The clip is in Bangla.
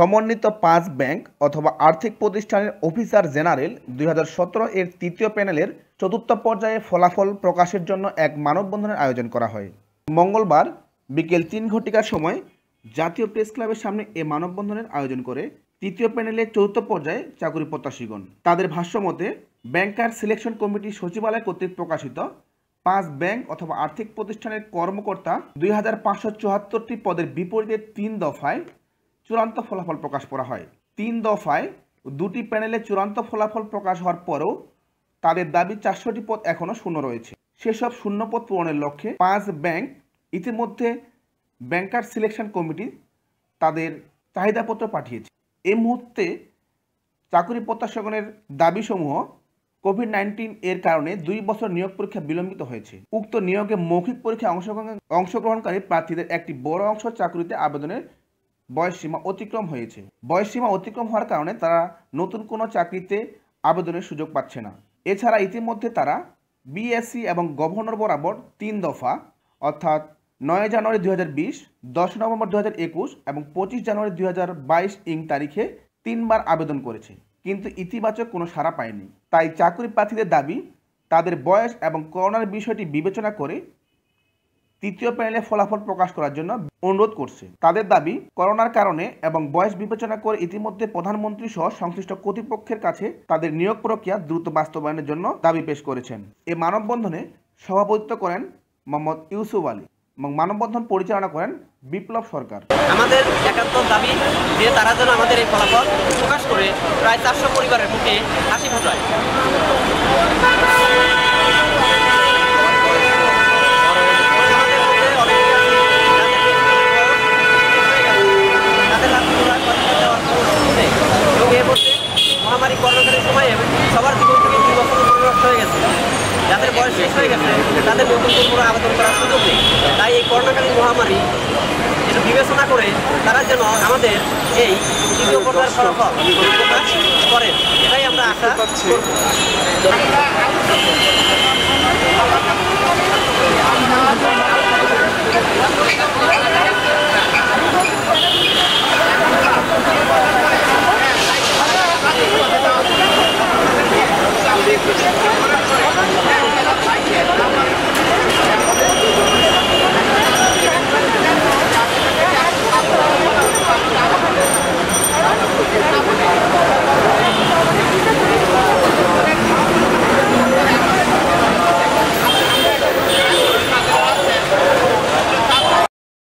সমন্বিত পাঁচ ব্যাংক অথবা আর্থিক প্রতিষ্ঠানের অফিসার জেনারেল দুই এর তৃতীয় প্যানেলের চতুর্থ পর্যায়ে ফলাফল প্রকাশের জন্য এক মানববন্ধনের আয়োজন করা হয় মঙ্গলবার বিকেল তিন ঘটিকার সময় জাতীয় প্রেস ক্লাবের সামনে এ মানববন্ধনের আয়োজন করে তৃতীয় প্যানেলের চতুর্থ পর্যায়ে চাকরি প্রত্যাশীগণ তাদের ভাষ্য মতে ব্যাংকার সিলেকশন কমিটি সচিবালয় কর্তৃক প্রকাশিত পাঁচ ব্যাংক অথবা আর্থিক প্রতিষ্ঠানের কর্মকর্তা দুই পদের বিপরীতে তিন দফায় চূড়ান্ত ফলাফল প্রকাশ করা হয় তিন দফায় দুটি প্যানেলে চূড়ান্ত ফলাফল প্রকাশ হওয়ার পরও তাদের দাবি চারশোটি পদ এখনও শূন্য রয়েছে সেসব শূন্য পদ পূরণের লক্ষ্যে পাঁচ ব্যাংক ইতিমধ্যে ব্যাংকার সিলেকশন কমিটি তাদের চাহিদাপত্র পাঠিয়েছে এই মুহূর্তে চাকরি প্রত্যাশকনের দাবিসমূহ কোভিড নাইন্টিন এর কারণে দুই বছর নিয়োগ পরীক্ষা বিলম্বিত হয়েছে উক্ত নিয়োগে মৌখিক পরীক্ষায় অংশগ্রহণ অংশগ্রহণকারী প্রার্থীদের একটি বড় অংশ চাকরিতে আবেদনের সীমা অতিক্রম হয়েছে সীমা অতিক্রম হওয়ার কারণে তারা নতুন কোনো চাকরিতে আবেদনের সুযোগ পাচ্ছে না এছাড়া ইতিমধ্যে তারা বিএসসি এবং গভর্নর বরাবর তিন দফা অর্থাৎ নয় জানুয়ারি দু হাজার বিশ দশ নভেম্বর দু হাজার একুশ এবং পঁচিশ জানুয়ারি দু হাজার বাইশ ইং তারিখে তিনবার আবেদন করেছে কিন্তু ইতিবাচক কোনো সাড়া পায়নি তাই চাকরি প্রার্থীদের দাবি তাদের বয়স এবং করোনার বিষয়টি বিবেচনা করে তৃতীয় প্যানেলে ফলাফল প্রকাশ করার জন্য অনুরোধ করছে তাদের দাবি করোনার কারণে এবং বয়স বিবেচনা করে ইতিমধ্যে প্রধানমন্ত্রী সহ সংশ্লিষ্ট কর্তৃপক্ষের কাছে তাদের নিয়োগ প্রক্রিয়া দ্রুত বাস্তবায়নের জন্য দাবি পেশ করেছেন এ মানববন্ধনে সভাপতিত্ব করেন মোহাম্মদ ইউসুফ আলী এবং মানববন্ধন পরিচালনা করেন বিপ্লব সরকার আমাদের একাত্তর দাবি যে তারা যেন আমাদের এই ফলাফল প্রকাশ করে প্রায় চারশো পরিবারের মুখে হাসি ফোটায় গাড়ি কর্মকালীন সময় সবার জীবন থেকে দুই বছর উপরে হয়ে গেছে যাদের বয়স শেষ হয়ে গেছে তাদের নতুন কোনো আবেদন করার সুযোগ নেই তাই এই করোনাকালীন মহামারী এটা বিবেচনা করে তারা যেন আমাদের এই তৃতীয় পর্যায়ের ফলাফল প্রকাশ করেন এটাই আমরা আশা করছি